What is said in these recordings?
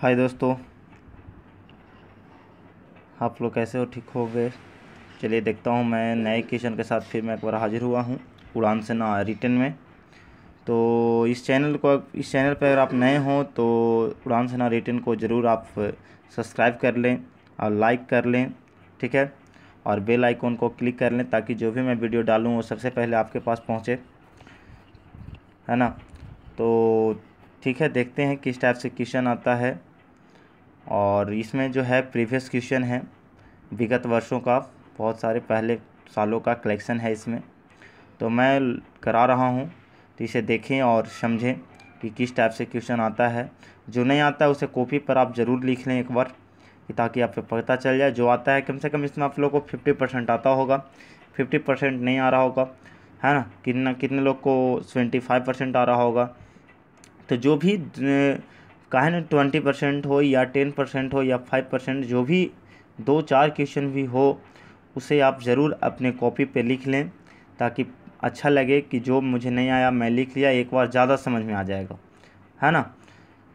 हाय दोस्तों आप लोग कैसे हो ठीक हो गए चलिए देखता हूँ मैं नए क्वेश्चन के साथ फिर मैं एक बार हाजिर हुआ हूँ उड़ान से ना रिटर्न में तो इस चैनल को इस चैनल पर अगर आप नए हों तो उड़ान से ना रिटर्न को ज़रूर आप सब्सक्राइब कर लें और लाइक कर लें ठीक है और बेल आइकॉन को क्लिक कर लें ताकि जो भी मैं वीडियो डालूँ वो सबसे पहले आपके पास पहुँचे है ना तो ठीक है देखते हैं किस टाइप से क्वेश्चन आता है और इसमें जो है प्रीवियस क्वेश्चन है विगत वर्षों का बहुत सारे पहले सालों का कलेक्शन है इसमें तो मैं करा रहा हूँ तो इसे देखें और समझें कि किस टाइप से क्वेश्चन आता है जो नहीं आता है उसे कॉपी पर आप ज़रूर लिख लें एक बार ताकि आपको पता चल जाए जो आता है कम से कम इसमें आप लोग को फिफ्टी परसेंट आता होगा फिफ्टी परसेंट नहीं आ रहा होगा है ना कितना कितने लोग को ट्वेंटी फाइव परसेंट आ रहा होगा तो जो भी कहें ना ट्वेंटी परसेंट हो या टेन परसेंट हो या फाइव परसेंट जो भी दो चार क्वेश्चन भी हो उसे आप ज़रूर अपने कॉपी पे लिख लें ताकि अच्छा लगे कि जो मुझे नहीं आया मैं लिख लिया एक बार ज़्यादा समझ में आ जाएगा है ना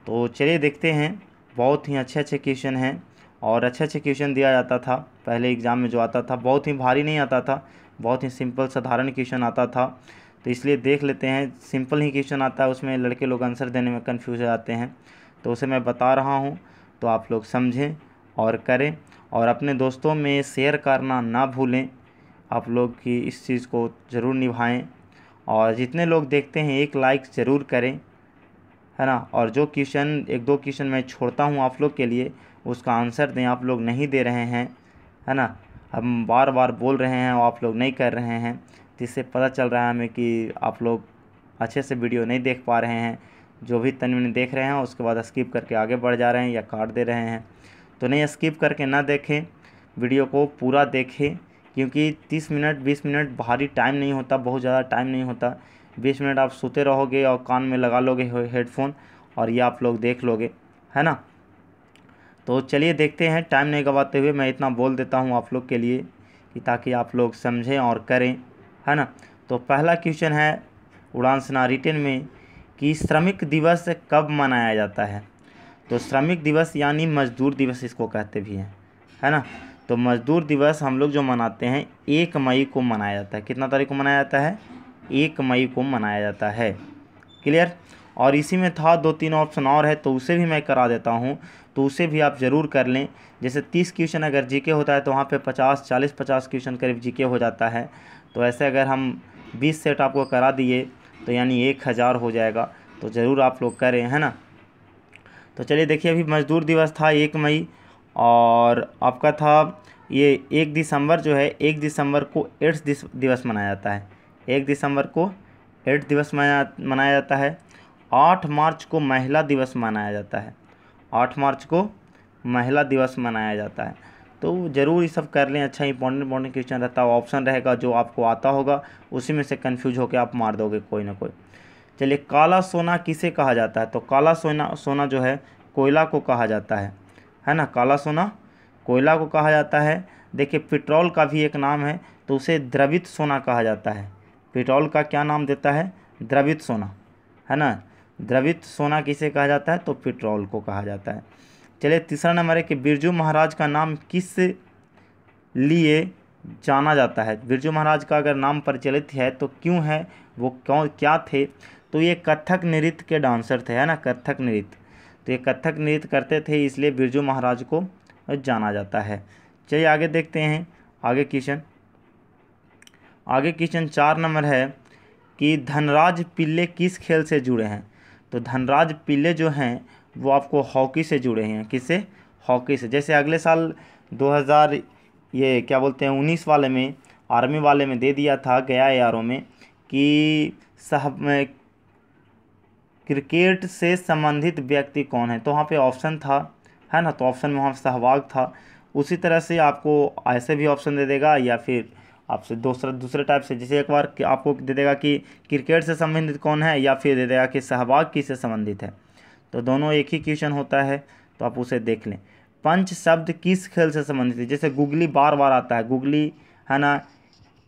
तो चलिए देखते हैं बहुत ही अच्छे अच्छे क्वेश्चन हैं और अच्छे अच्छे क्वेश्चन दिया जाता था पहले एग्ज़ाम में जो आता था बहुत ही भारी नहीं आता था बहुत ही सिंपल साधारण क्वेश्चन आता था तो इसलिए देख लेते हैं सिंपल ही क्वेश्चन आता है उसमें लड़के लोग आंसर देने में कन्फ्यूज हो जाते हैं तो उसे मैं बता रहा हूँ तो आप लोग समझें और करें और अपने दोस्तों में शेयर करना ना भूलें आप लोग की इस चीज़ को ज़रूर निभाएं और जितने लोग देखते हैं एक लाइक ज़रूर करें है ना और जो क्वेश्चन एक दो क्वेश्चन मैं छोड़ता हूँ आप लोग के लिए उसका आंसर दें आप लोग नहीं दे रहे हैं है ना हम बार बार बोल रहे हैं और आप लोग नहीं कर रहे हैं जिससे पता चल रहा है हमें कि आप लोग अच्छे से वीडियो नहीं देख पा रहे हैं जो भी तनवीन देख रहे हैं उसके बाद स्किप करके आगे बढ़ जा रहे हैं या काट दे रहे हैं तो नहीं स्किप करके ना देखें वीडियो को पूरा देखें क्योंकि तीस मिनट बीस मिनट भारी टाइम नहीं होता बहुत ज़्यादा टाइम नहीं होता बीस मिनट आप सोते रहोगे और कान में लगा लोगे हेडफोन और ये आप लोग देख लोगे है ना तो चलिए देखते हैं टाइम नहीं गवाते हुए मैं इतना बोल देता हूँ आप लोग के लिए कि ताकि आप लोग समझें और करें है ना तो पहला क्वेश्चन है उड़ान सेना रिटेन में कि श्रमिक दिवस कब मनाया जाता है तो श्रमिक दिवस यानी मज़दूर दिवस इसको कहते भी हैं है ना तो मज़दूर दिवस हम लोग जो मनाते हैं एक मई को मनाया जाता है कितना तारीख को मनाया जाता है एक मई को मनाया जाता है क्लियर और इसी में था दो तीन ऑप्शन और है तो उसे भी मैं करा देता हूँ तो उसे भी आप ज़रूर कर लें जैसे तीस क्वेश्चन अगर जीके होता है तो वहाँ पे पचास चालीस पचास क्वेश्चन करीब जीके हो जाता है तो ऐसे अगर हम बीस सेट आपको करा दिए तो यानी एक हज़ार हो जाएगा तो ज़रूर आप लोग करें है ना तो चलिए देखिए अभी मज़दूर दिवस था एक मई और आपका था ये एक दिसंबर जो है एक दिसंबर को एड्स दिवस मनाया जाता है एक दिसंबर को एड्स दिवस मनाया जाता है आठ मार्च को महिला दिवस मनाया जाता है आठ मार्च को महिला दिवस मनाया जाता है तो ज़रूर ये सब कर लें अच्छा इंपॉर्टेंट इंपॉर्टेंट क्वेश्चन रहता है ऑप्शन रहेगा जो आपको आता होगा उसी में से कन्फ्यूज होकर आप मार दोगे कोई ना कोई चलिए काला सोना किसे कहा जाता है तो काला सोना सोना जो है कोयला को कहा जाता है है ना काला सोना कोयला को कहा जाता है देखिए पेट्रोल का भी एक नाम है तो उसे द्रवित सोना कहा जाता है पेट्रोल का क्या नाम देता है द्रवित सोना है ना द्रवित सोना किसे कहा जाता है तो पेट्रोल को कहा जाता है चलिए तीसरा नंबर है कि बिरजू महाराज का नाम किस लिए जाना जाता है बिरजू महाराज का अगर नाम प्रचलित है तो क्यों है वो क्यों क्या थे तो ये कथक नृत्य के डांसर थे है ना कथक नृत्य तो ये कथक नृत्य करते थे इसलिए बिरजू महाराज को जाना जाता है चलिए आगे देखते हैं आगे क्वेश्चन आगे क्वेश्चन चार नंबर है कि धनराज पिल्ले किस खेल से जुड़े हैं तो धनराज पिल्ले जो हैं वो आपको हॉकी से जुड़े हैं किससे हॉकी से जैसे अगले साल 2000 ये क्या बोलते हैं उन्नीस वाले में आर्मी वाले में दे दिया था गया यारों में कि साहब क्रिकेट से संबंधित व्यक्ति कौन है तो वहाँ पे ऑप्शन था है ना तो ऑप्शन में वहाँ सहवाग था उसी तरह से आपको ऐसे भी ऑप्शन दे देगा या फिर आपसे दूसरा दूसरे टाइप से जैसे एक बार आपको दे देगा कि क्रिकेट से संबंधित कौन है या फिर दे देगा कि सहभाग किससे संबंधित है तो दोनों एक ही क्वेश्चन होता है तो आप उसे देख लें पंच शब्द किस खेल से संबंधित है जैसे गुगली बार बार आता है गुगली है ना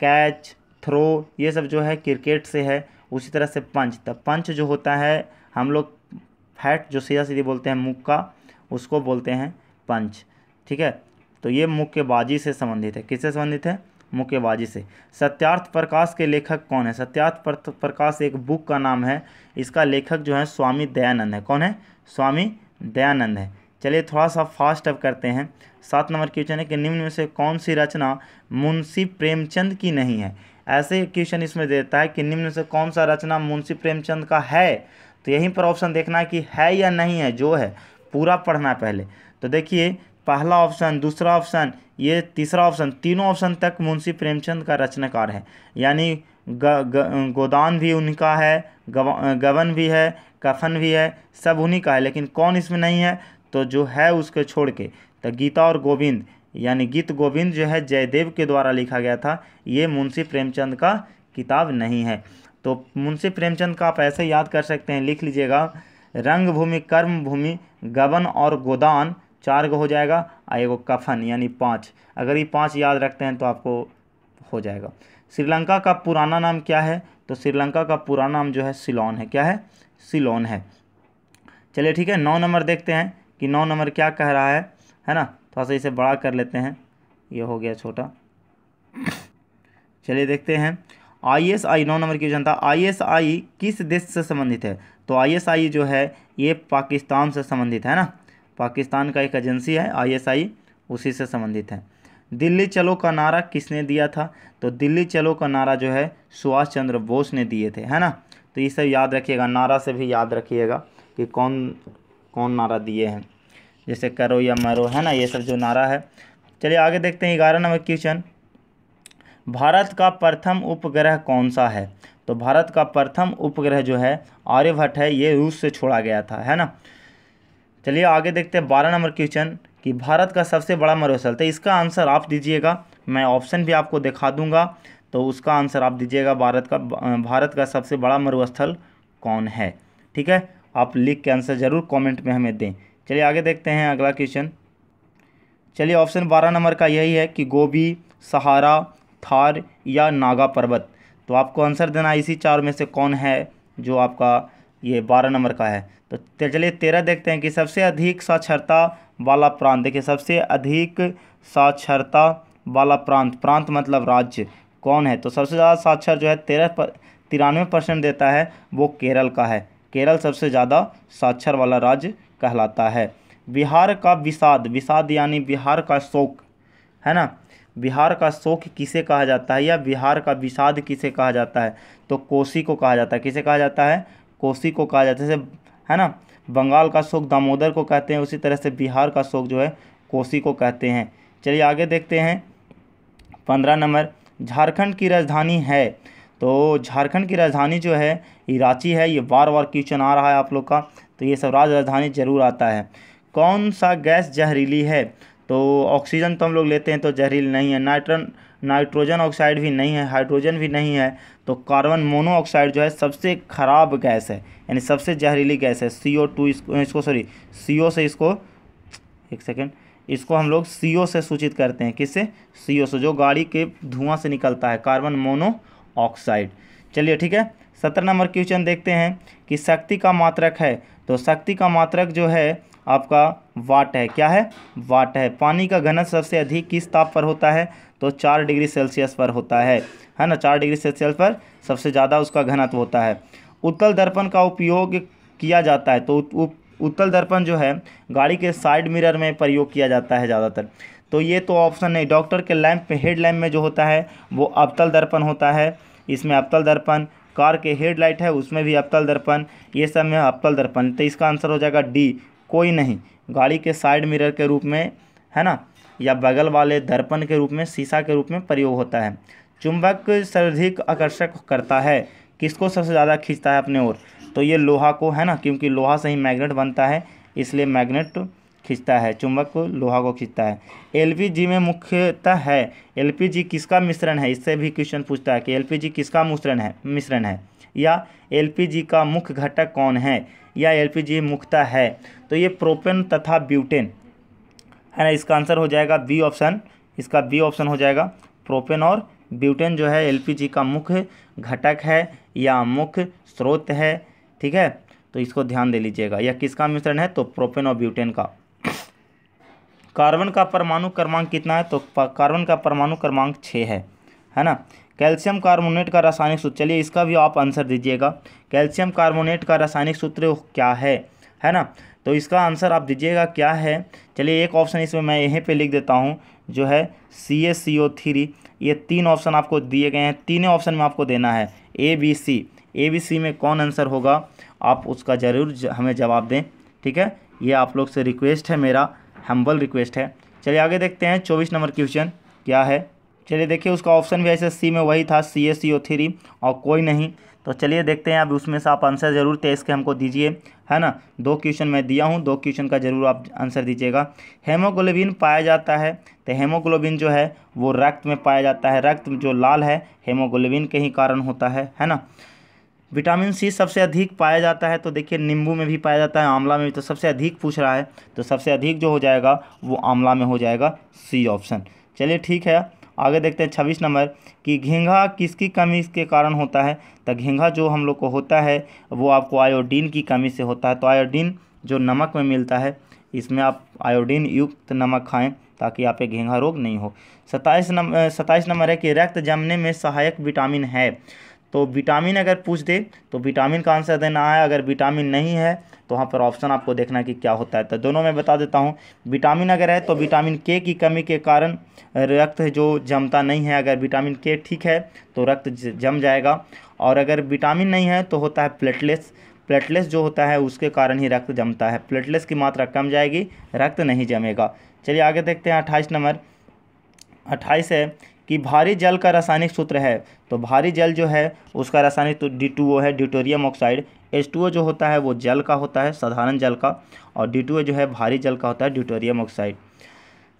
कैच थ्रो ये सब जो है क्रिकेट से है उसी तरह से पंच तो पंच जो होता है हम लोग फैट जो सीधा सीधी बोलते हैं मुक्का उसको बोलते हैं पंच ठीक है तो ये मुक्केबाजी से संबंधित है किससे संबंधित है मुक्केबाजी से सत्यार्थ प्रकाश के लेखक कौन है सत्यार्थ प्रकाश एक बुक का नाम है इसका लेखक जो है स्वामी दयानंद है कौन है स्वामी दयानंद है चलिए थोड़ा सा फास्ट अप करते हैं सात नंबर क्वेश्चन है कि निम्न में से कौन सी रचना मुंशी प्रेमचंद की नहीं है ऐसे क्वेश्चन इसमें देता है कि निम्न से कौन सा रचना मुंशी प्रेमचंद का है तो यहीं पर ऑप्शन देखना है कि है या नहीं है जो है पूरा पढ़ना पहले तो देखिए पहला ऑप्शन दूसरा ऑप्शन ये तीसरा ऑप्शन तीनों ऑप्शन तक मुंशी प्रेमचंद का रचनाकार है यानी गोदान भी उनका है गवन भी है कफन भी है सब उन्हीं का है लेकिन कौन इसमें नहीं है तो जो है उसको छोड़ के तो गीता और गोविंद यानी गीत गोविंद जो है जयदेव के द्वारा लिखा गया था ये मुंशी प्रेमचंद का किताब नहीं है तो मुंशी प्रेमचंद का आप ऐसे याद कर सकते हैं लिख लीजिएगा रंगभूमि कर्मभूमि गबन और गोदान चार को हो जाएगा और एगो कफन यानी पाँच अगर ये पाँच याद रखते हैं तो आपको हो जाएगा श्रीलंका का पुराना नाम क्या है तो श्रीलंका का पुराना नाम जो है सिलोन है क्या है सिलोन है चलिए ठीक है नौ नंबर देखते हैं कि नौ नंबर क्या कह रहा है है ना थोड़ा तो सा इसे बड़ा कर लेते हैं ये हो गया छोटा चलिए देखते हैं I S I now number की जनता आई एस आई किस देश से संबंधित है तो आई एस आई जो है ये पाकिस्तान से संबंधित है ना पाकिस्तान का एक एजेंसी है आईएसआई उसी से संबंधित है दिल्ली चलो का नारा किसने दिया था तो दिल्ली चलो का नारा जो है सुभाष चंद्र बोस ने दिए थे है ना तो ये सब याद रखिएगा नारा से भी याद रखिएगा कि कौन कौन नारा दिए हैं जैसे करो या मरो है ना ये सब जो नारा है चलिए आगे देखते हैं ग्यारह नंबर क्वेश्चन भारत का प्रथम उपग्रह कौन सा है तो भारत का प्रथम उपग्रह जो है आर्यभट्ट है ये रूस से छोड़ा गया था है ना चलिए आगे देखते हैं बारह नंबर क्वेश्चन कि भारत का सबसे बड़ा मरुस्थल तो इसका आंसर आप दीजिएगा मैं ऑप्शन भी आपको दिखा दूंगा तो उसका आंसर आप दीजिएगा भारत का भारत का सबसे बड़ा मरुस्थल कौन है ठीक है आप लिख के आंसर ज़रूर कमेंट में हमें दें चलिए आगे देखते हैं अगला क्वेश्चन चलिए ऑप्शन बारह नंबर का यही है कि गोभी सहारा थार या नागा पर्वत तो आपको आंसर देना इसी चार में से कौन है जो आपका ये बारह नंबर का है तो चलिए तेरह देखते हैं कि सबसे अधिक साक्षरता वाला प्रांत देखिए सबसे अधिक साक्षरता वाला प्रांत प्रांत मतलब राज्य कौन है तो सबसे ज़्यादा साक्षर जो है तेरह पर तिरानवे परसेंट देता है वो केरल का है केरल सबसे ज़्यादा साक्षर वाला राज्य कहलाता है बिहार का विषाद विषाद यानी बिहार का शोक है ना बिहार का शोक किसे कहा जाता है या बिहार का विषाद किसे कहा जाता है तो कोसी को कहा जाता है किसे कहा जाता है कोसी को कहा जाता है जैसे है ना बंगाल का शोक दामोदर को कहते हैं उसी तरह से बिहार का शोक जो है कोसी को कहते हैं चलिए आगे देखते हैं पंद्रह नंबर झारखंड की राजधानी है तो झारखंड की राजधानी जो है ये रांची है ये बार बार क्वेश्चन आ रहा है आप लोग का तो ये सब राजधानी जरूर आता है कौन सा गैस जहरीली है तो ऑक्सीजन तो हम लोग लेते हैं तो जहरील नहीं है नाइट्रन नाइट्रोजन ऑक्साइड भी नहीं है हाइड्रोजन भी नहीं है तो कार्बन मोनोऑक्साइड जो है सबसे ख़राब गैस है यानी सबसे जहरीली गैस है सी ओ टू इसको इसको सॉरी सी ओ से इसको एक सेकेंड इसको हम लोग सी ओ से सूचित करते हैं किससे सी ओ से जो गाड़ी के धुआं से निकलता है कार्बन मोनोऑक्साइड चलिए ठीक है सत्रह नंबर क्वेश्चन देखते हैं कि शक्ति का मात्रक है तो शक्ति का मात्रक जो है आपका वाट है क्या है वाट है पानी का घनत्व सबसे अधिक किस ताप पर होता है तो चार डिग्री सेल्सियस पर होता है है ना चार डिग्री सेल्सियस पर सबसे ज़्यादा उसका घनत्व होता है उत्तल दर्पण का उपयोग किया जाता है तो उत्तल दर्पण जो है गाड़ी के साइड मिरर में प्रयोग किया जाता है ज़्यादातर तो ये तो ऑप्शन नहीं डॉक्टर के लैंप हेड लैंप में जो होता है वो अवतल दर्पण होता है इसमें अवतल दर्पण कार के हेड लाइट है उसमें भी अवतल दर्पण ये सब में अवतल दर्पण तो इसका आंसर हो जाएगा डी कोई नहीं गाड़ी के साइड मिरर के रूप में है ना या बगल वाले दर्पण के रूप में शीशा के रूप में प्रयोग होता है चुंबक सर्वाधिक आकर्षक करता है किसको सबसे ज़्यादा खींचता है अपने ओर तो ये लोहा को है ना क्योंकि लोहा से ही मैग्नेट बनता है इसलिए मैग्नेट खींचता है चुंबक को लोहा को खींचता है एलपीजी में मुख्यतः है एलपीजी किसका मिश्रण है इससे भी क्वेश्चन पूछता है कि एलपीजी किसका मिश्रण है मिश्रण है या एलपीजी का मुख्य घटक कौन है या एलपीजी मुख्यता है तो ये प्रोपेन तथा ब्यूटेन है ना इसका आंसर हो जाएगा बी ऑप्शन इसका बी ऑप्शन हो जाएगा प्रोपेन और ब्यूटेन जो है एलपीजी का मुख्य घटक है या मुख्य स्रोत है ठीक है तो इसको ध्यान दे लीजिएगा या किसका मिश्रण है तो प्रोपेन और ब्यूटेन का कार्बन का परमाणु क्रमांक कितना है तो कार्बन का परमाणु क्रमांक छः है है ना कैल्शियम कार्बोनेट का रासायनिक सूत्र चलिए इसका भी आप आंसर दीजिएगा कैल्शियम कार्बोनेट का रासायनिक सूत्र क्या है है ना तो इसका आंसर आप दीजिएगा क्या है चलिए एक ऑप्शन इसमें मैं यहीं पे लिख देता हूँ जो है C S C O three ये तीन ऑप्शन आपको दिए गए हैं तीनों ऑप्शन में आपको देना है A B C A B C में कौन आंसर होगा आप उसका ज़रूर हमें जवाब दें ठीक है ये आप लोग से रिक्वेस्ट है मेरा हम्बल रिक्वेस्ट है चलिए आगे देखते हैं चौबीस नंबर क्वेश्चन क्या है चलिए देखिए उसका ऑप्शन भी ऐसे सी में वही था सी ए सी ओ थ्री और कोई नहीं तो चलिए देखते हैं अब उसमें से आप आंसर ज़रूर तेज के हमको दीजिए है ना दो क्वेश्चन मैं दिया हूँ दो क्वेश्चन का ज़रूर आप आंसर दीजिएगा हेमोग्लोबिन पाया जाता है तो हेमोग्लोबिन जो है वो रक्त में पाया जाता है रक्त जो लाल है हेमोग्लोबिन के ही कारण होता है है ना विटामिन सी सबसे अधिक पाया जाता है तो देखिए नींबू में भी पाया जाता है आंवला में भी तो सबसे अधिक पूछ रहा है तो सबसे अधिक जो हो जाएगा वो आंवला में हो जाएगा सी ऑप्शन चलिए ठीक है आगे देखते हैं छब्बीस नंबर कि घेंघा किसकी कमी के कारण होता है तो घेंघा जो हम लोग को होता है वो आपको आयोडीन की कमी से होता है तो आयोडीन जो नमक में मिलता है इसमें आप आयोडीन युक्त नमक खाएं ताकि आप घेंघा रोग नहीं हो सताइस नंबर सताइस नंबर है कि रक्त जमने में सहायक विटामिन है तो विटामिन अगर पूछ दे तो विटामिन का आंसर देना है अगर विटामिन नहीं है तो वहाँ पर ऑप्शन आपको देखना है कि क्या होता है तो दोनों में बता देता हूँ विटामिन अगर है तो विटामिन के की कमी के कारण रक्त जो जमता नहीं है अगर विटामिन के ठीक है तो रक्त जम जाएगा और अगर विटामिन नहीं है तो होता है प्लेटलेट्स प्लेटलेट्स जो होता है उसके कारण ही रक्त जमता है प्लेटलेट्स की मात्रा कम जाएगी रक्त नहीं जमेगा चलिए आगे देखते हैं अट्ठाईस नंबर अट्ठाईस है कि भारी जल का रासायनिक सूत्र है तो भारी जल जो है उसका रासायनिक तो डी है ड्यूटोरियम ऑक्साइड एच टू जो होता है वो जल का होता है साधारण जल का और डी टू जो है भारी जल का होता है ड्यूटोरियम ऑक्साइड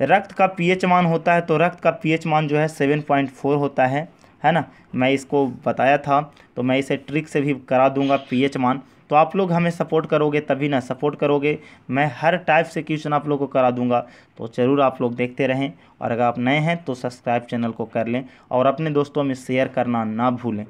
रक्त का पीएच मान होता है तो रक्त का पीएच मान जो है सेवन पॉइंट फोर होता है है ना मैं इसको बताया था तो मैं इसे ट्रिक से भी करा दूंगा पीएच मान तो आप लोग हमें सपोर्ट करोगे तभी ना सपोर्ट करोगे मैं हर टाइप से क्वेश्चन आप लोग को करा दूंगा तो ज़रूर आप लोग देखते रहें और अगर आप नए हैं तो सब्सक्राइब चैनल को कर लें और अपने दोस्तों में शेयर करना ना भूलें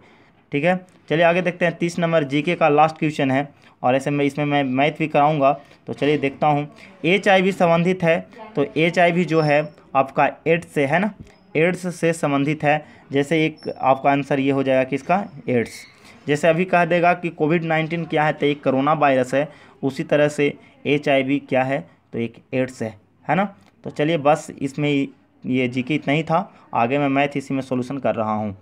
ठीक है चलिए आगे देखते हैं तीस नंबर जीके का लास्ट क्वेश्चन है और ऐसे में इसमें मैं मैथ भी कराऊंगा तो चलिए देखता हूँ एच संबंधित है तो एच जो है आपका एड्स से है ना एड्स से संबंधित है जैसे एक आपका आंसर ये हो जाएगा किसका एड्स जैसे अभी कह देगा कि कोविड नाइन्टीन क्या है तो एक कोरोना वायरस है उसी तरह से एच क्या है तो एक एड्स है है ना तो चलिए बस इसमें ये जी के इतना ही था आगे मैं मैथ इसी में सोल्यूशन कर रहा हूँ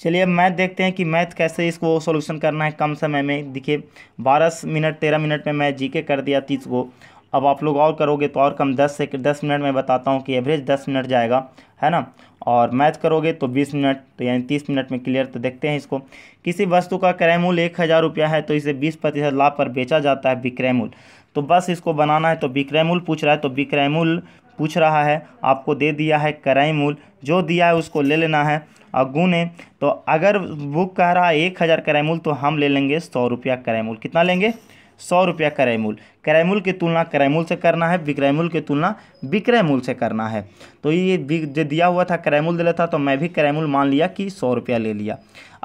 चलिए अब मैथ देखते हैं कि मैथ कैसे इसको सोल्यूशन करना है कम समय में देखिए बारह मिनट तेरह मिनट में मैं जीके कर दिया तीस को अब आप लोग और करोगे तो और कम दस से दस मिनट में बताता हूँ कि एवरेज दस मिनट जाएगा है ना और मैच करोगे तो बीस मिनट तो यानी तीस मिनट में क्लियर तो देखते हैं इसको किसी वस्तु का क्रय मूल्य एक हज़ार रुपया है तो इसे बीस प्रतिशत लाभ पर बेचा जाता है विक्रय मूल्य तो बस इसको बनाना है तो विक्रय मूल्य पूछ रहा है तो विक्रय मूल्य पूछ रहा है आपको दे दिया है क्रय जो दिया है उसको ले लेना है और गुने तो अगर बुक कह रहा है एक हज़ार क्रय तो हम ले लेंगे सौ रुपया क्रय कितना लेंगे सौ रुपया क्रय मूल्य क्रय मूल्य की तुलना क्रय मूल्य से करना है विक्रय मूल्य की तुलना विक्रय मूल्य से करना है तो ये जो दिया हुआ था क्रय मूल्य दिया था तो मैं भी क्रय मूल्य मान लिया कि सौ रुपया ले लिया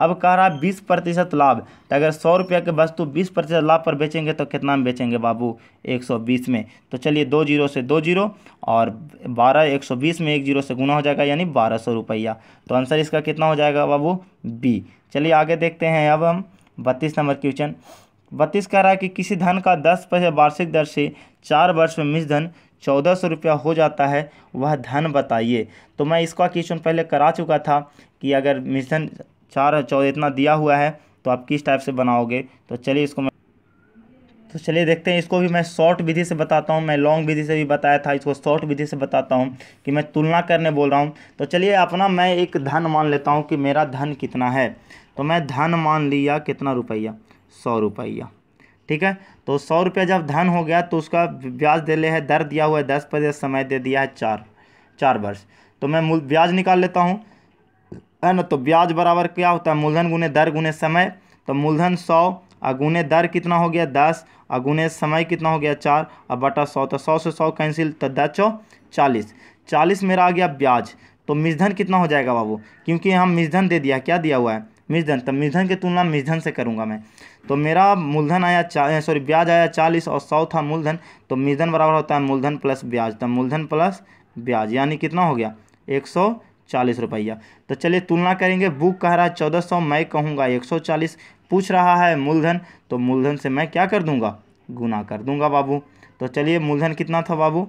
अब कह रहा है बीस प्रतिशत लाभ तो अगर सौ रुपया के वस्तु बीस प्रतिशत लाभ पर बेचेंगे तो कितना में बेचेंगे बाबू एक सौ बीस में तो चलिए दो जीरो से दो जीरो और बारह एक सौ बीस में एक जीरो से गुना हो जाएगा यानी बारह सौ रुपया तो आंसर इसका कितना हो जाएगा बाबू बी चलिए आगे देखते हैं अब हम बत्तीस नंबर क्वेश्चन बत्तीस कह रहा है कि किसी धन का दस पैसे वार्षिक दर से चार वर्ष में मिस धन चौदह सौ रुपया हो जाता है वह धन बताइए तो मैं इसका क्वेश्चन पहले करा चुका था कि अगर मिस धन चार चौदह इतना दिया हुआ है तो आप किस टाइप से बनाओगे तो चलिए इसको मैं तो चलिए देखते हैं इसको भी मैं शॉर्ट विधि से बताता हूँ मैं लॉन्ग विधि से भी बताया था इसको शॉर्ट विधि से बताता हूँ कि मैं तुलना करने बोल रहा हूँ तो चलिए अपना मैं एक धन मान लेता हूँ कि मेरा धन कितना है तो मैं धन मान लिया कितना रुपया सौ रुपया ठीक है तो सौ रुपया जब धन हो गया तो उसका ब्याज दे ले है दर दिया हुआ है दस प्रतिशत समय दे दिया है चार चार वर्ष तो मैं मूल ब्याज निकाल लेता हूँ है ना तो ब्याज बराबर क्या होता है मूलधन गुने दर गुने समय तो मूलधन सौ और गुने दर कितना हो गया दस और गुने समय कितना हो गया चार और बटा सौ तो सौ से सौ कैंसिल तो दस चौ चालीस चालीस मेरा आ गया ब्याज तो मिसधन कितना हो जाएगा बाबू क्योंकि हम मिसधन दे दिया क्या दिया हुआ है मिसधन तो मिसधन की तुलना मिसधन से करूँगा मैं तो मेरा मूलधन आया सॉरी ब्याज आया चालीस और सौ था मूलधन तो मिसधन बराबर होता है मूलधन प्लस ब्याज तो मूलधन प्लस ब्याज यानी कितना हो गया एक सौ चालीस रुपया तो चलिए तुलना करेंगे बुक कह रहा है चौदह सौ मैं कहूँगा एक सौ चालीस पूछ रहा है मूलधन तो मूलधन से मैं क्या कर दूंगा गुना कर दूंगा बाबू तो चलिए मूलधन कितना था बाबू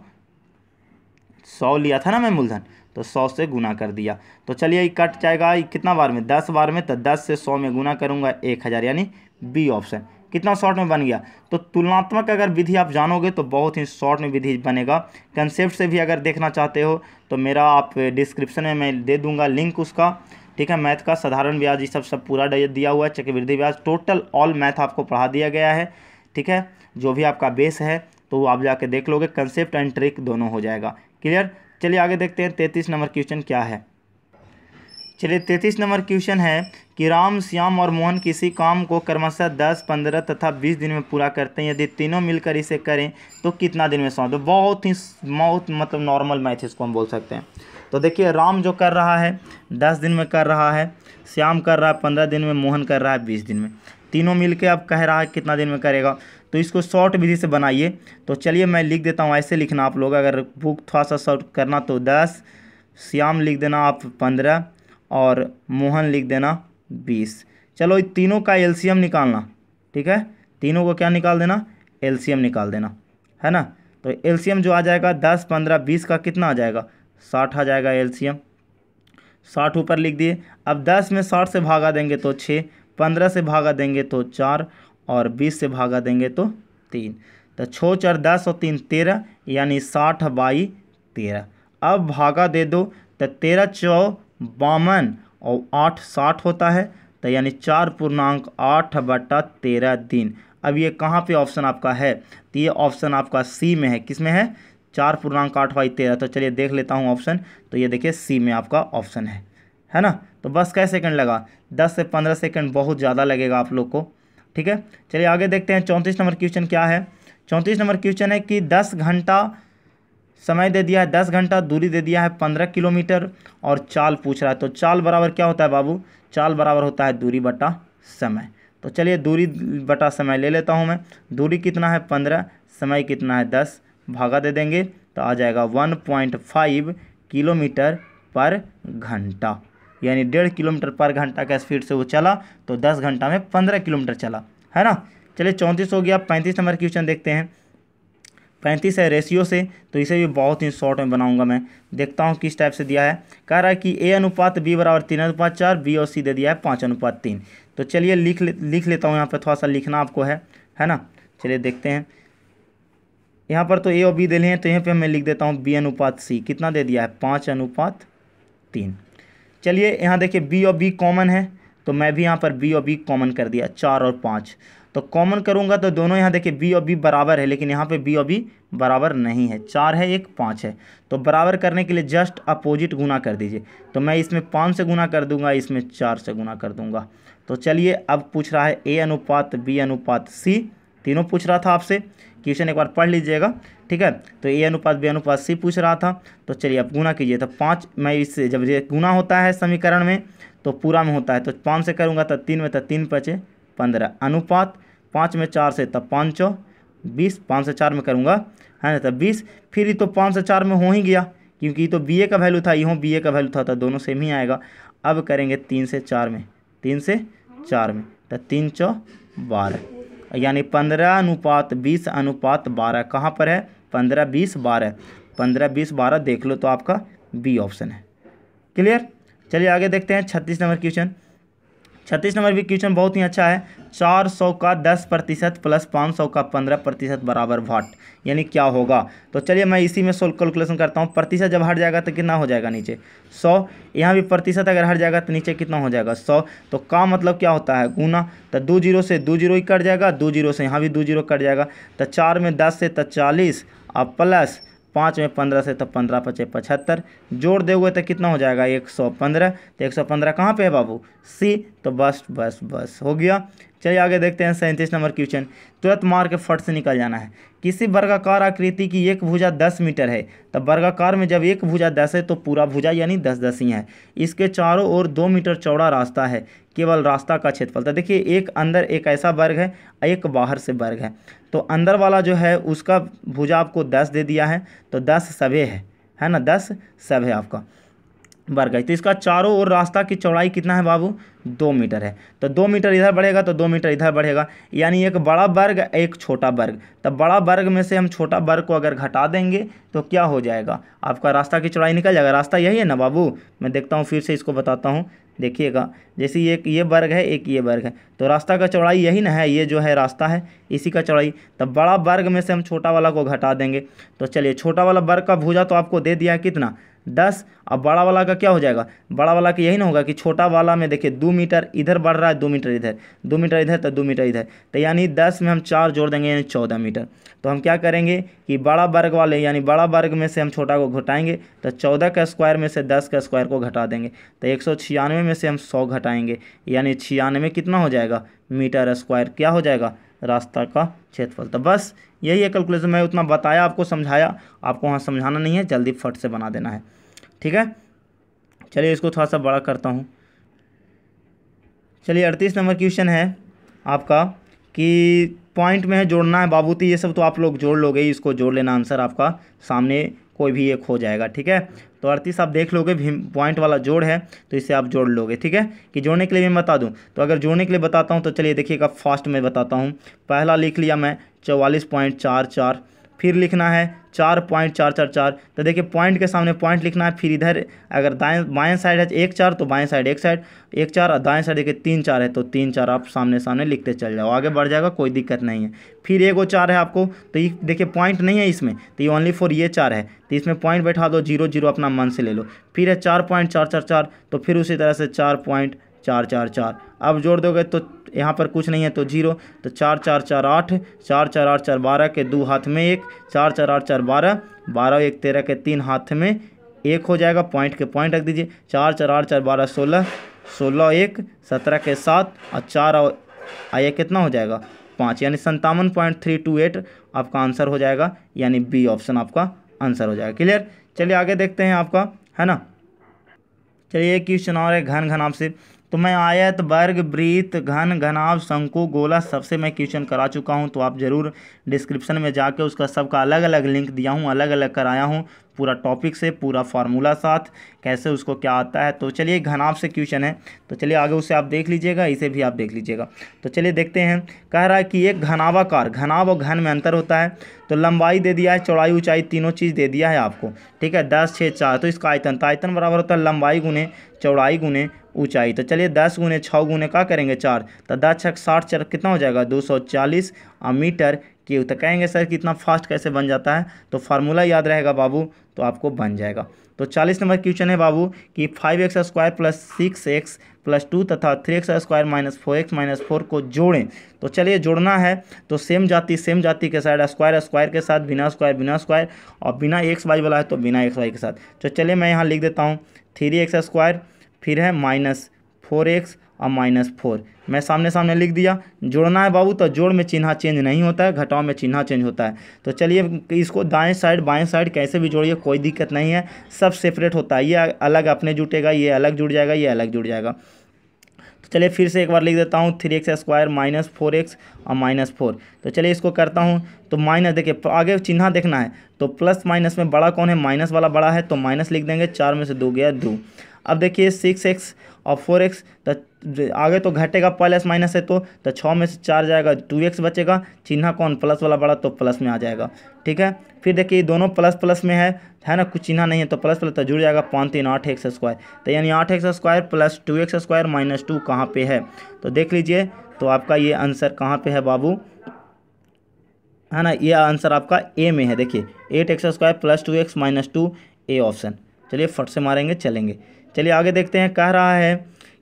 सौ लिया था ना मैं मूलधन तो सौ से गुना कर दिया तो चलिए ये कट जाएगा ये कितना बार में दस बार में तो दस से सौ में गुना करूँगा एक हज़ार यानी बी ऑप्शन कितना शॉर्ट में बन गया तो तुलनात्मक अगर विधि आप जानोगे तो बहुत ही शॉर्ट में विधि बनेगा कंसेप्ट से भी अगर देखना चाहते हो तो मेरा आप डिस्क्रिप्शन में मैं दे दूंगा लिंक उसका ठीक है मैथ का साधारण ब्याज ये सब सब पूरा दिया हुआ है चक्रवृद्धि ब्याज टोटल ऑल मैथ आपको पढ़ा दिया गया है ठीक है जो भी आपका बेस है तो आप जाके देख लोगे कंसेप्ट एंड ट्रिक दोनों हो जाएगा क्लियर चलिए आगे देखते हैं तैंतीस नंबर क्वेश्चन क्या है चलिए तैंतीस नंबर क्वेश्चन है कि राम श्याम और मोहन किसी काम को क्रमशः दस पंद्रह तथा बीस दिन में पूरा करते हैं यदि तीनों मिलकर इसे करें तो कितना दिन में सौ तो बहुत ही बहुत मतलब नॉर्मल मैथ इसको हम बोल सकते हैं तो देखिए राम जो कर रहा है दस दिन में कर रहा है श्याम कर रहा है पंद्रह दिन में मोहन कर रहा है बीस दिन में तीनों मिलकर अब कह रहा है कितना दिन में करेगा तो इसको शॉर्ट विधि से बनाइए तो चलिए मैं लिख देता हूँ ऐसे लिखना आप लोग अगर बुक थोड़ा सा शॉर्ट करना तो दस श्याम लिख देना आप पंद्रह और मोहन लिख देना बीस चलो तीनों का एल्शियम निकालना ठीक है तीनों को क्या निकाल देना एलसीएम निकाल देना है ना तो एल्शियम जो आ जाएगा दस पंद्रह बीस का कितना आ जाएगा साठ आ जाएगा एलसीएम साठ ऊपर लिख दिए अब दस में साठ से भागा देंगे तो छः पंद्रह से भागा देंगे तो चार और बीस से भागा देंगे तो तीन तो छः चार दस और तीन तेरह यानी साठ बाई तेरह अब भागा दे दो तो तेरह चौ बावन और आठ साठ होता है तो यानी चार पूर्णांक आठ बटा तेरह दिन अब ये कहाँ पे ऑप्शन आपका है तो ये ऑप्शन आपका सी में है किस में है चार पूर्णांक आठ बाई तेरह तो चलिए देख लेता हूँ ऑप्शन तो ये देखिए सी में आपका ऑप्शन है है ना तो बस कै सेकंड लगा दस से पंद्रह सेकंड बहुत ज़्यादा लगेगा आप लोग को ठीक है चलिए आगे देखते हैं चौंतीस नंबर क्वेश्चन क्या है चौंतीस नंबर क्वेश्चन है कि दस घंटा समय दे दिया है दस घंटा दूरी दे दिया है पंद्रह किलोमीटर और चाल पूछ रहा है तो चाल बराबर क्या होता है बाबू चाल बराबर होता है दूरी बटा समय तो चलिए दूरी बटा समय ले लेता हूँ मैं दूरी कितना है पंद्रह समय कितना है दस भागा दे देंगे तो आ जाएगा वन पॉइंट फाइव किलोमीटर पर घंटा यानी डेढ़ किलोमीटर पर घंटा का स्पीड से वो चला तो दस घंटा में पंद्रह किलोमीटर चला है ना चलिए चौंतीस हो गया पैंतीस नंबर क्वेश्चन देखते हैं पैंतीस है रेशियो से तो इसे भी बहुत ही शॉर्ट में बनाऊंगा मैं देखता हूँ किस टाइप से दिया है कह रहा है कि ए अनुपात बी बराबर तीन अनुपात चार बी और सी दे दिया है पाँच अनुपात तीन तो चलिए लिख ले, लिख लेता हूँ यहाँ पर थोड़ा सा लिखना आपको है है ना चलिए देखते हैं यहाँ पर तो ए और बी दे लिए हैं तो यहाँ पर मैं लिख देता हूँ बी अनुपात सी कितना दे दिया है पाँच अनुपात तीन चलिए यहाँ देखिए बी और बी कॉमन है तो मैं भी यहाँ पर बी और बी कॉमन कर दिया चार और पाँच तो कॉमन करूँगा तो दोनों यहाँ देखिए बी और बी बराबर है लेकिन यहाँ पे बी और बी बराबर नहीं है चार है एक पाँच है तो बराबर करने के लिए जस्ट अपोजिट गुना कर दीजिए तो मैं इसमें पाँच से गुना कर दूंगा इसमें चार से गुना कर दूंगा तो चलिए अब पूछ रहा है ए अनुपात बी अनुपात सी तीनों पूछ रहा था आपसे क्वेश्चन एक बार पढ़ लीजिएगा ठीक है तो ए अनुपात बे अनुपात सी पूछ रहा था तो चलिए अब गुना कीजिए तो पाँच मैं इससे जब ये गुना होता है समीकरण में तो पूरा में होता है तो पाँच से करूँगा तो तीन में तो तीन पचे पंद्रह अनुपात पाँच में चार से तब तो पाँच चौ बीस पाँच से चार में करूँगा है ना तब तो बीस फिर ये तो पाँच से चार में हो ही गया क्योंकि तो बी का वैल्यू था यूँ बी का वैल्यू था तो दोनों सेम ही आएगा अब करेंगे तीन से चार में तीन से चार में तो तीन चौ बारह यानी पंद्रह अनुपात बीस अनुपात बारह कहाँ पर है पंद्रह बीस बारह पंद्रह बीस बारह देख लो तो आपका बी ऑप्शन है क्लियर चलिए आगे देखते हैं छत्तीस नंबर क्वेश्चन छत्तीस नंबर भी क्वेश्चन बहुत ही अच्छा है चार सौ का दस प्रतिशत प्लस पाँच सौ का पंद्रह प्रतिशत बराबर वाट यानी क्या होगा तो चलिए मैं इसी में सोल कैलकुलेशन करता हूँ प्रतिशत जब हट जाएगा तो कितना हो जाएगा नीचे सौ यहाँ भी प्रतिशत अगर हट जाएगा तो नीचे कितना हो जाएगा सौ तो का मतलब क्या होता है गुना तो दो जीरो से दो जीरो ही कट जाएगा दो जीरो से यहाँ भी दो जीरो कट जाएगा तो चार में दस से तो चालीस और प्लस पाँच में पंद्रह से तो पंद्रह पचे पचहत्तर जोड़ दोगे तो कितना हो जाएगा एक सौ पंद्रह तो एक सौ पंद्रह कहाँ पर है बाबू सी तो बस बस बस हो गया चलिए आगे देखते हैं सैंतीस नंबर क्वेश्चन तुरंत मार के फट से निकल जाना है किसी वर्गाकार आकृति की एक भुजा दस मीटर है तब वर्गाकार में जब एक भुजा दस है तो पूरा भुजा यानी दस दस ही है इसके चारों ओर दो मीटर चौड़ा रास्ता है केवल रास्ता का क्षेत्रफल तो देखिए एक अंदर एक ऐसा वर्ग है एक बाहर से वर्ग है तो अंदर वाला जो है उसका भुजा आपको दस दे दिया है तो दस सभी है है ना दस सभे आपका बढ़ गई तो इसका चारों ओर रास्ता की चौड़ाई कितना है बाबू दो मीटर है तो दो मीटर इधर बढ़ेगा तो दो मीटर इधर बढ़ेगा यानी एक बड़ा वर्ग एक छोटा वर्ग तब तो बड़ा वर्ग में से हम छोटा वर्ग को अगर घटा देंगे तो क्या हो जाएगा आपका रास्ता की चौड़ाई निकल जाएगा रास्ता यही है ना बाबू मैं देखता हूँ फिर से इसको बताता हूँ देखिएगा जैसे एक ये वर्ग है एक ये वर्ग है तो रास्ता का चौड़ाई यही ना है ये जो है रास्ता है इसी का चौड़ाई तब तो बड़ा वर्ग में से हम छोटा वाला को घटा देंगे तो चलिए छोटा वाला वर्ग का भूजा तो आपको दे दिया कितना दस अब बड़ा वाला का क्या हो जाएगा बड़ा वाला का यही ना होगा कि छोटा वाला में देखिए दो मीटर इधर बढ़ रहा है दो मीटर इधर दो मीटर इधर तो दो मीटर इधर तो यानी दस में हम चार जोड़ देंगे यानी चौदह मीटर तो हम क्या करेंगे कि बड़ा वर्ग वाले यानी बड़ा वर्ग में से हम छोटा को घटाएंगे तो चौदह का स्क्वायर में से दस का स्क्वायर को घटा देंगे तो एक सौ छियानवे में से हम सौ घटाएंगे यानी छियानवे कितना हो जाएगा मीटर स्क्वायर क्या हो जाएगा रास्ता का क्षेत्रफल तो बस यही है कैलकुलेशन मैं उतना बताया आपको समझाया आपको वहाँ समझाना नहीं है जल्दी फट से बना देना है ठीक है चलिए इसको थोड़ा सा बड़ा करता हूँ चलिए अड़तीस नंबर क्वेश्चन है आपका कि पॉइंट में है जोड़ना है बाबूती ये सब तो आप लोग जोड़ लोगे इसको जोड़ लेना आंसर आपका सामने कोई भी एक हो जाएगा ठीक है तो अड़तीस आप देख लोगे पॉइंट वाला जोड़ है तो इसे आप जोड़ लोगे ठीक है कि जोड़ने के लिए मैं बता दूं तो अगर जोड़ने के लिए बताता हूं तो चलिए देखिएगा फास्ट में बताता हूं पहला लिख लिया मैं चौवालीस पॉइंट चार चार फिर लिखना है चार पॉइंट चार चार चार तो देखिए पॉइंट के सामने पॉइंट लिखना है फिर इधर अगर दाएं बाएं साइड है तो एक चार तो बाएं साइड एक साइड एक चार और दाएं साइड देखिए तीन चार है तो तीन चार आप सामने सामने लिखते चल जाओ आगे बढ़ जाएगा कोई दिक्कत नहीं है फिर एक और चार है आपको तो ये देखिए पॉइंट नहीं है इसमें तो ये ओनली फॉर ये चार है तो इसमें पॉइंट बैठा दो जीरो जीरो अपना मन से ले लो फिर है चार पॉइंट चार चार चार तो फिर उसी तरह से चार पॉइंट चार चार चार अब जोड़ दोगे तो यहाँ पर कुछ नहीं है तो जीरो तो चार चार चार आठ चार चार आठ चार बारह के दो हाथ में एक चार चार आठ चार बारह बारह एक तेरह के तीन हाथ में एक हो जाएगा पॉइंट के पॉइंट रख दीजिए चार चार आठ चार बारह सोलह सोलह एक सत्रह के सात और चार और आइए कितना हो जाएगा पाँच यानी संतावन पॉइंट थ्री टू एट आपका आंसर हो जाएगा यानी बी ऑप्शन आपका आंसर हो जाएगा क्लियर चलिए आगे देखते हैं आपका है ना चलिए एक क्वेश्चन और है घन घन आपसे तो मैं आयत वर्ग वृत्त घन घनाव शंकु गोला सबसे मैं क्वेश्चन करा चुका हूँ तो आप ज़रूर डिस्क्रिप्शन में जाके उसका सबका अलग अलग लिंक दिया हूँ अलग अलग कराया हूँ पूरा टॉपिक से पूरा फार्मूला साथ कैसे उसको क्या आता है तो चलिए घनाव से क्वेश्चन है तो चलिए आगे उसे आप देख लीजिएगा इसे भी आप देख लीजिएगा तो चलिए देखते हैं कह रहा है कि एक घनावाकार घनाव और घन में अंतर होता है तो लंबाई दे दिया है चौड़ाई ऊंचाई तीनों चीज़ दे दिया है आपको ठीक है दस छः चार तो इसका आयतन तो आयतन बराबर होता है लंबाई गुने चौड़ाई गुने ऊंचाई तो चलिए दस गुने छः गुने का करेंगे चार तो दस छः साठ चार कितना हो जाएगा दो सौ चालीस मीटर क्यू तो कहेंगे सर कितना फास्ट कैसे बन जाता है तो फार्मूला याद रहेगा बाबू तो आपको बन जाएगा तो चालीस नंबर क्वेश्चन है बाबू कि five x square plus six x plus two तथा three x square minus four x minus four को जोड़ें तो चलिए जोड़ना है तो सेम जाति सेम जाति के साथ स्क्वायर स्क्वायर के साथ बिना स्क्वायर बिना स्क्वायर और बिना एक्स वाई वाला है तो बिना एक्स वाई के साथ तो चलिए मैं यहाँ लिख देता हूँ थ्री एक्स स्क्वायर फिर है माइनस फोर एक्स और माइनस फोर मैं सामने सामने लिख दिया जोड़ना है बाबू तो जोड़ में चिन्ह चेंज नहीं होता है घटाव में चिन्ह चेंज होता है तो चलिए इसको दाएं साइड बाएं साइड कैसे भी जोड़िए कोई दिक्कत नहीं है सब सेपरेट होता है ये अलग अपने जुटेगा ये अलग जुड़ जाएगा ये अलग जुड़ जाएगा तो चलिए फिर से एक बार लिख देता हूँ three x square minus four x और माइनस फोर तो चलिए इसको करता हूँ तो माइनस देखिए आगे चिन्ह देखना है तो प्लस माइनस में बड़ा कौन है माइनस वाला बड़ा है तो माइनस लिख देंगे चार में से दो गया दो अब देखिए सिक्स एक्स और फोर एक्स तो आगे तो घटेगा प्लस माइनस है तो तो छः में से चार जाएगा टू एक्स बचेगा चिन्ह कौन प्लस वाला बड़ा तो प्लस में आ जाएगा ठीक है फिर देखिए दोनों प्लस प्लस में है है ना कुछ चिन्हा नहीं है तो प्लस प्लस तो जुड़ जाएगा पाँच तीन आठ एक्स स्क्वायर तो यानी आठ x square plus two x square minus two कहाँ पर है तो देख लीजिए तो आपका ये आंसर कहाँ पर है बाबू है ना ये आंसर आपका ए में है देखिए eight x square plus two x minus two A option चलिए फट से मारेंगे चलेंगे चलिए आगे देखते हैं कह रहा है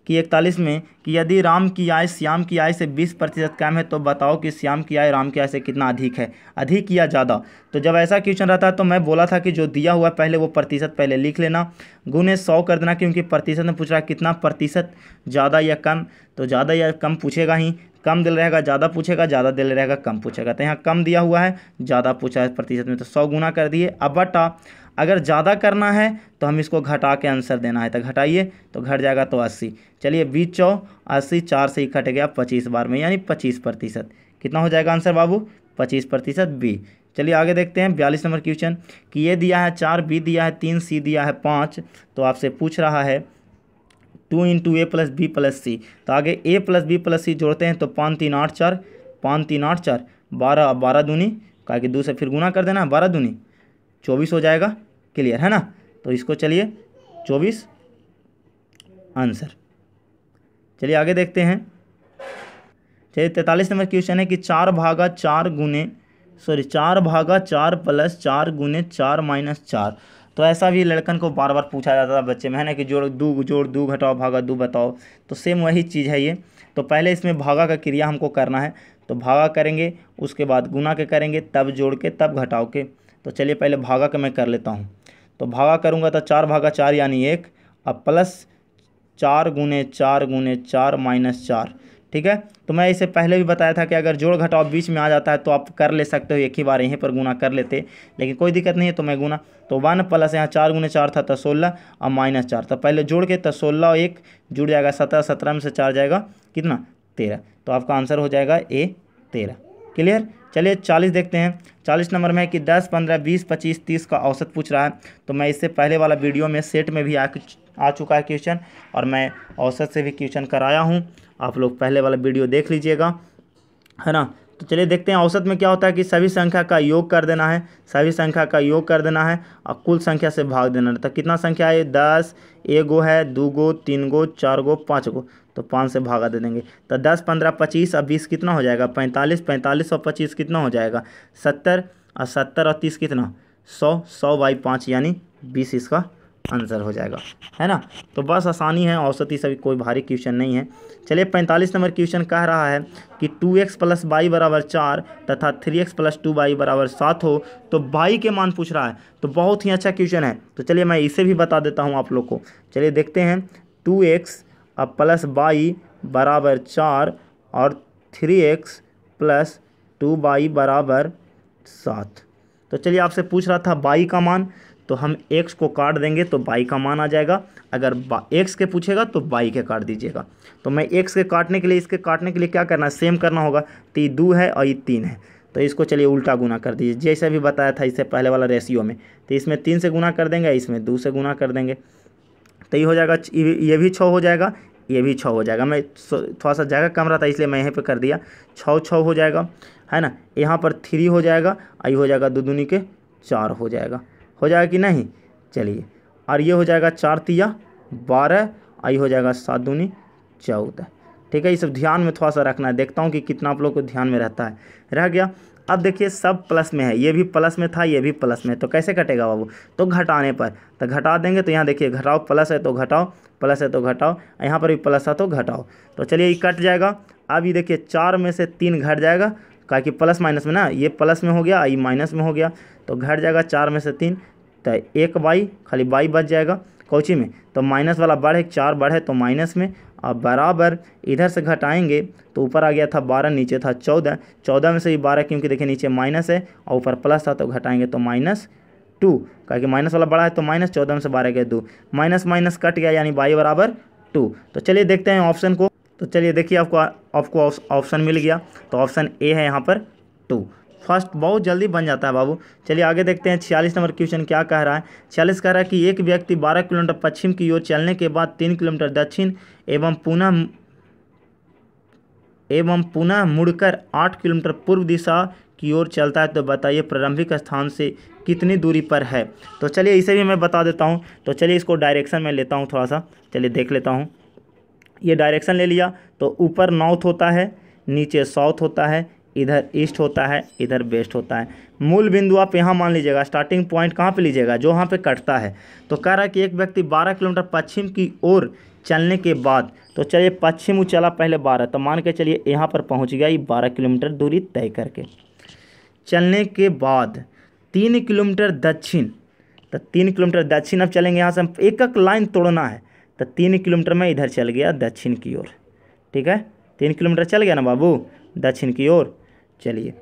कि इकतालीस में कि यदि राम की आय श्याम की आय से बीस प्रतिशत कम है तो बताओ कि श्याम की आय राम की आय से कितना अधिक है अधिक या ज़्यादा तो जब ऐसा क्वेश्चन रहता है तो मैं बोला था कि जो दिया हुआ पहले वो प्रतिशत पहले लिख लेना गुने सौ कर देना क्योंकि प्रतिशत में पूछ रहा है कितना प्रतिशत ज़्यादा या कम तो ज़्यादा या कम पूछेगा ही कम दिल रहेगा ज़्यादा पूछेगा ज़्यादा दिल रहेगा कम पूछेगा तो यहाँ कम दिया हुआ है ज़्यादा पूछा है प्रतिशत में तो सौ गुना कर दिए अब बटा अगर ज़्यादा करना है तो हम इसको घटा के आंसर देना है तो घटाइए तो घट जाएगा तो अस्सी चलिए बीस चौ अस्सी चार से ही घट गया पच्चीस बार में यानी पच्चीस प्रतिशत कितना हो जाएगा आंसर बाबू पच्चीस प्रतिशत बी चलिए आगे देखते हैं बयालीस नंबर क्वेश्चन कि ये दिया है चार बी दिया है तीन सी दिया है पाँच तो आपसे पूछ रहा है two into A plus B plus C तो आगे A plus B plus C जोड़ते हैं तो पाँच तीन आठ चार पाँच तीन आठ चार बारह बारह दूनी कहा कि दो से फिर गुना कर देना बारह दूनी चौबीस हो जाएगा क्लियर है ना तो इसको चलिए चौबीस आंसर चलिए आगे देखते हैं चलिए तैंतालीस नंबर क्वेश्चन है कि चार भागा चार गुने सॉरी चार भागा चार प्लस चार गुने चार माइनस चार तो ऐसा भी लड़कन को बार बार पूछा जाता था बच्चे में है ना कि जोड़ दू जोड़ दू घटाओ भागा दू बताओ तो सेम वही चीज़ है ये तो पहले इसमें भागा का क्रिया हमको करना है तो भागा करेंगे उसके बाद गुना के करेंगे तब जोड़ के तब घटाओ के तो चलिए पहले भागा का मैं कर लेता हूँ तो भागा करूँगा तो चार भागा चार यानी एक अब प्लस चार गुने चार गुने चार माइनस चार ठीक है तो मैं इसे पहले भी बताया था कि अगर जोड़ घटाओ बीच में आ जाता है तो आप कर ले सकते हो एक ही बार यहीं पर गुना कर लेते लेकिन कोई दिक्कत नहीं है तो मैं गुना तो वन प्लस यहाँ चार गुने चार था तो सोलह और माइनस चार तो पहले जोड़ के तो सोलह और एक जुड़ जाएगा सत्रह सत्रह में से चार जाएगा कितना तेरह तो आपका आंसर हो जाएगा ए तेरह क्लियर चलिए चालीस देखते हैं चालीस नंबर में है कि दस पंद्रह बीस पच्चीस तीस का औसत पूछ रहा है तो मैं इससे पहले वाला वीडियो में सेट में भी आ आ चुका है क्वेश्चन और मैं औसत से भी क्वेश्चन कराया हूँ आप लोग पहले वाला वीडियो देख लीजिएगा है ना तो चलिए देखते हैं औसत में क्या होता है कि सभी संख्या का योग कर देना है सभी संख्या का योग कर देना है और कुल संख्या से भाग देना है तो कितना संख्या है दस एगो है दो गो तीन गो चार गो पाँच गो तो पाँच से भागा दे देंगे तो दस पंद्रह पच्चीस और बीस कितना हो जाएगा पैंतालीस पैंतालीस और पच्चीस कितना हो जाएगा सत्तर और सत्तर और तीस कितना सौ सौ बाई पाँच यानी बीस इसका आंसर हो जाएगा है ना तो बस आसानी है ही सभी कोई भारी क्वेश्चन नहीं है चलिए पैंतालीस नंबर क्वेश्चन कह रहा है कि टू एक्स प्लस बाई बराबर चार तथा three x plus two y बराबर सात हो तो बाई के मान पूछ रहा है तो बहुत ही अच्छा क्वेश्चन है तो चलिए मैं इसे भी बता देता हूँ आप लोग को चलिए देखते हैं टू एक्स अब प्लस बाई बराबर चार और three x plus two y बराबर सात तो चलिए आपसे पूछ रहा था बाई का मान तो हम एक्स को काट देंगे तो बाई का मान आ जाएगा अगर एक्स के पूछेगा तो बाई के काट दीजिएगा तो मैं एक्स के काटने के लिए इसके काटने के लिए क्या करना है सेम करना होगा तो ये दो है और ये तीन है तो इसको चलिए उल्टा गुना कर दीजिए जैसे भी बताया था इससे पहले वाला रेशियो में तो इसमें तीन से गुना कर देंगे इसमें दो से गुना कर देंगे तो ये हो जाएगा ये भी छः हो जाएगा ये भी छः हो जाएगा मैं थोड़ा सा जगह कम रहा था इसलिए मैं यहीं पर कर दिया छः छः हो जाएगा है ना यहाँ पर थ्री हो जाएगा और ये हो जाएगा दो दूनी के चार हो जाएगा हो जाएगा कि नहीं चलिए और ये हो जाएगा चार तिया बारह और ये हो जाएगा सात दूनी चौदह ठीक है ये सब ध्यान में थोड़ा सा रखना है देखता हूँ कि कितना आप लोग को ध्यान में रहता है रह गया अब देखिए सब प्लस में है ये भी प्लस में था ये भी प्लस में तो कैसे कटेगा बाबू तो घटाने पर तो घटा देंगे तो यहाँ देखिए घटाओ प्लस है तो घटाओ प्लस है तो घटाओ यहाँ पर भी प्लस है तो घटाओ तो चलिए ये कट जाएगा अब ये देखिए चार में से तीन घट जाएगा का कि प्लस माइनस में ना ये प्लस में हो गया ये माइनस में हो गया तो घट जाएगा चार में से तीन तो एक बाई खाली बाई बच जाएगा कौची में तो माइनस वाला बढ़ है चार बढ़ है तो माइनस में आप बराबर इधर से घटाएंगे तो ऊपर आ गया था बारह नीचे था चौदह चौदह में से भी बारह क्योंकि देखिए नीचे माइनस है और ऊपर प्लस था तो घटाएंगे तो माइनस टू कहा कि माइनस वाला बड़ा है तो माइनस चौदह में से बारह गया दो माइनस माइनस कट गया यानी बाई बराबर टू तो चलिए देखते हैं ऑप्शन को तो चलिए देखिए आपको आपको ऑप्शन मिल गया तो ऑप्शन ए है यहाँ पर टू फर्स्ट बहुत जल्दी बन जाता है बाबू चलिए आगे देखते हैं छियालीस नंबर क्वेश्चन क्या कह रहा है छियालीस कह रहा है कि एक व्यक्ति बारह किलोमीटर पश्चिम की ओर चलने के बाद तीन किलोमीटर दक्षिण एवं पुनः एवं पुनः मुड़कर आठ किलोमीटर पूर्व दिशा की ओर चलता है तो बताइए प्रारंभिक स्थान से कितनी दूरी पर है तो चलिए इसे भी मैं बता देता हूँ तो चलिए इसको डायरेक्शन में लेता हूँ थोड़ा सा चलिए देख लेता हूँ ये डायरेक्शन ले लिया तो ऊपर नॉर्थ होता है नीचे साउथ होता है इधर ईस्ट होता है इधर वेस्ट होता है मूल बिंदु आप यहाँ मान लीजिएगा स्टार्टिंग पॉइंट कहाँ पे लीजिएगा जो वहाँ पे कटता है तो कह रहा है कि एक व्यक्ति 12 किलोमीटर पश्चिम की ओर चलने के बाद तो चलिए पश्चिम वो चला पहले 12 तो मान के चलिए यहाँ पर पहुँच गया ये बारह किलोमीटर दूरी तय करके चलने के बाद तीन किलोमीटर दक्षिण तो तीन किलोमीटर दक्षिण अब चलेंगे यहाँ से एक एक लाइन तोड़ना है तो तीन किलोमीटर में इधर चल गया दक्षिण की ओर ठीक है तीन किलोमीटर चल गया ना बाबू दक्षिण की ओर चलिए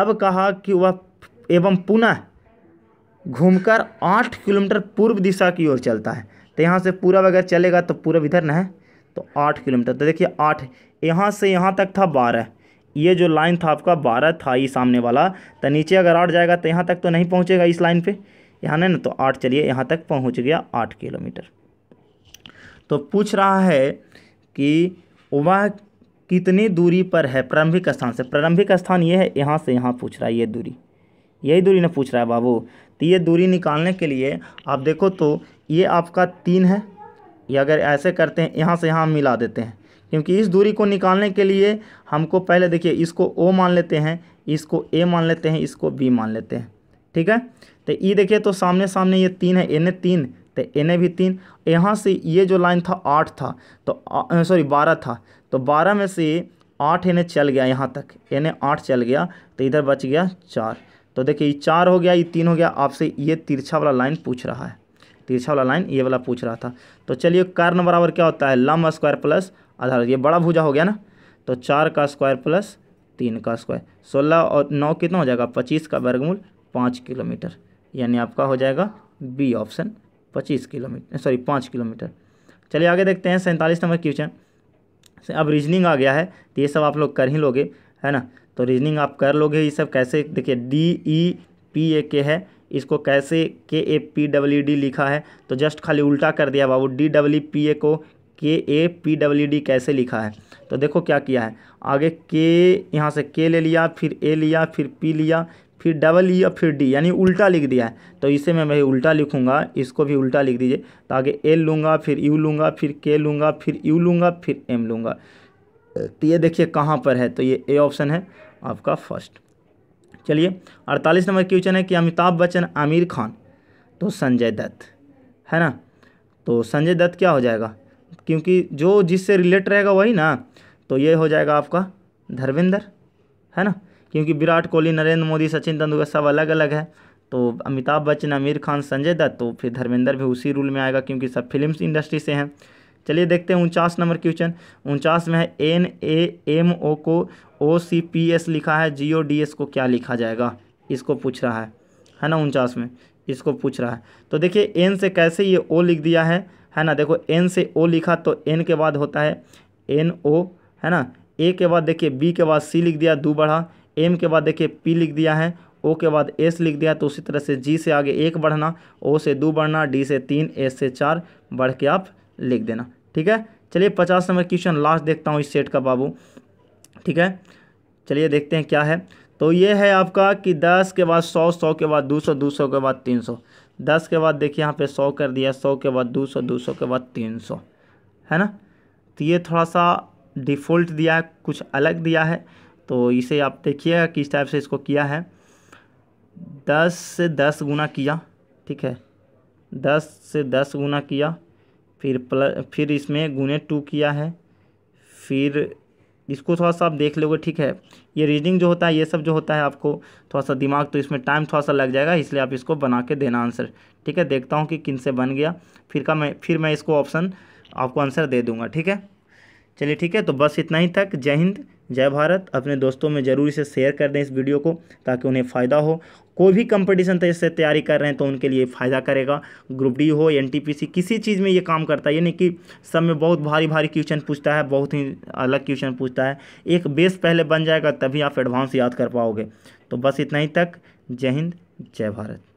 अब कहा कि वह एवं पुनः घूमकर आठ किलोमीटर पूर्व दिशा की ओर चलता है तो यहाँ से पूरब अगर चलेगा तो पूरब इधर न है तो आठ किलोमीटर तो देखिए आठ यहाँ से यहाँ तक था बारह ये जो लाइन था आपका बारह था ये सामने वाला तो नीचे अगर आठ जाएगा तो यहाँ तक तो नहीं पहुँचेगा इस लाइन पर यहाँ नहीं ना तो आठ चलिए यहाँ तक पहुँच गया आठ किलोमीटर तो पूछ रहा है कि वह कितनी दूरी पर है प्रारंभिक स्थान से प्रारंभिक स्थान ये है यहाँ से यहाँ पूछ रहा है ये दूरी यही दूरी ने पूछ रहा है बाबू तो ये दूरी निकालने के लिए आप देखो तो ये आपका तीन है ये अगर ऐसे करते हैं यहाँ से यहाँ मिला देते हैं क्योंकि इस दूरी को निकालने के लिए हमको पहले देखिए इसको ओ मान लेते हैं इसको ए मान लेते हैं इसको बी मान लेते हैं ठीक है तो ये देखिए तो सामने सामने ये तीन है एन तीन तो एन भी तीन यहाँ से ये जो लाइन था आठ था तो सॉरी बारह था तो बारह में से आठ एन चल गया यहाँ तक एन आठ चल गया तो इधर बच गया चार तो देखिए ये चार हो गया ये तीन हो गया आपसे ये तिरछा वाला लाइन पूछ रहा है तिरछा वाला लाइन ये वाला पूछ रहा था तो चलिए कर्ण बराबर क्या होता है लम स्क्वायर प्लस आधार ये बड़ा भुजा हो गया ना तो चार का स्क्वायर प्लस तीन का स्क्वायर सोलह और नौ कितना हो जाएगा पच्चीस का वर्गमूल पाँच किलोमीटर यानी आपका हो जाएगा बी ऑप्शन पच्चीस किलोमीटर सॉरी पाँच किलोमीटर चलिए आगे देखते हैं सैंतालीस नंबर क्वेश्चन अब रीजनिंग आ गया है तो ये सब आप लोग कर ही लोगे है ना तो रीजनिंग आप कर लोगे ये सब कैसे देखिए डी ई पी ए के है इसको कैसे के ए पी डब्ल्यू डी लिखा है तो जस्ट खाली उल्टा कर दिया बाबू डी डब्ल्यू पी ए को के ए पी डब्ल्यू डी कैसे लिखा है तो देखो क्या किया है आगे के यहाँ से के ले लिया फिर ए लिया फिर पी लिया फिर डबल ई e और फिर डी यानी उल्टा लिख दिया है तो इसे मैं भाई उल्टा लिखूंगा इसको भी उल्टा लिख दीजिए तो आगे एल लूँगा फिर यू लूँगा फिर के लूँगा फिर यू लूँगा फिर एम लूँगा तो ये देखिए कहाँ पर है तो ये ए ऑप्शन है आपका फर्स्ट चलिए अड़तालीस नंबर क्वेश्चन है कि अमिताभ बच्चन आमिर खान तो संजय दत्त है ना तो संजय दत्त क्या हो जाएगा क्योंकि जो जिससे रिलेट रहेगा वही ना तो ये हो जाएगा आपका धर्मेंद्र है ना क्योंकि विराट कोहली नरेंद्र मोदी सचिन तेंदुलकर सब अलग अलग है तो अमिताभ बच्चन आमिर खान संजय दत्त तो फिर धर्मेंद्र भी उसी रूल में आएगा क्योंकि सब फिल्म इंडस्ट्री से हैं चलिए देखते हैं उनचास नंबर क्वेश्चन उनचास में है एन ए एम ओ को ओ सी पी एस लिखा है जी ओ डी एस को क्या लिखा जाएगा इसको पूछ रहा है है ना उनचास में इसको पूछ रहा है तो देखिए एन से कैसे ये ओ लिख दिया है है ना देखो एन से ओ लिखा तो एन के बाद होता है एन ओ है ना ए के बाद देखिए बी के बाद सी लिख दिया दू बढ़ा एम के बाद देखिए पी लिख दिया है ओ के बाद एस लिख दिया तो उसी तरह से जी से आगे एक बढ़ना ओ से दो बढ़ना डी से तीन एस से चार बढ़ के आप लिख देना ठीक है चलिए पचास नंबर क्वेश्चन लास्ट देखता हूँ इस सेट का बाबू ठीक है चलिए देखते हैं क्या है तो ये है आपका कि दस के बाद सौ सौ के बाद दो सौ दो सौ के बाद तीन सौ दस के बाद देखिए यहाँ पे सौ कर दिया सौ के बाद दो सौ दो सौ के बाद तीन सौ है ना तो ये थोड़ा सा डिफ़ॉल्ट दिया है कुछ अलग दिया है तो इसे आप देखिएगा किस टाइप से इसको किया है दस से दस गुना किया ठीक है दस से दस गुना किया फिर प्लस फिर इसमें गुने टू किया है फिर इसको थोड़ा सा आप देख लोगे ठीक है ये रीजनिंग जो होता है ये सब जो होता है आपको थोड़ा सा दिमाग तो इसमें टाइम थोड़ा सा लग जाएगा इसलिए आप इसको बना के देना आंसर ठीक है देखता हूँ कि किन से बन गया फिर का मैं फिर मैं इसको ऑप्शन आपको आंसर दे दूँगा ठीक है चलिए ठीक है तो बस इतना ही तक जय हिंद जय भारत अपने दोस्तों में जरूरी से शेयर कर दें इस वीडियो को ताकि उन्हें फ़ायदा हो कोई भी कंपटीशन से तैयारी कर रहे हैं तो उनके लिए फ़ायदा करेगा ग्रुप डी हो एन किसी चीज़ में ये काम करता है यानी कि सब में बहुत भारी भारी क्वेश्चन पूछता है बहुत ही अलग क्वेश्चन पूछता है एक बेस पहले बन जाएगा तभी आप एडवांस याद कर पाओगे तो बस इतना ही तक जय हिंद जय भारत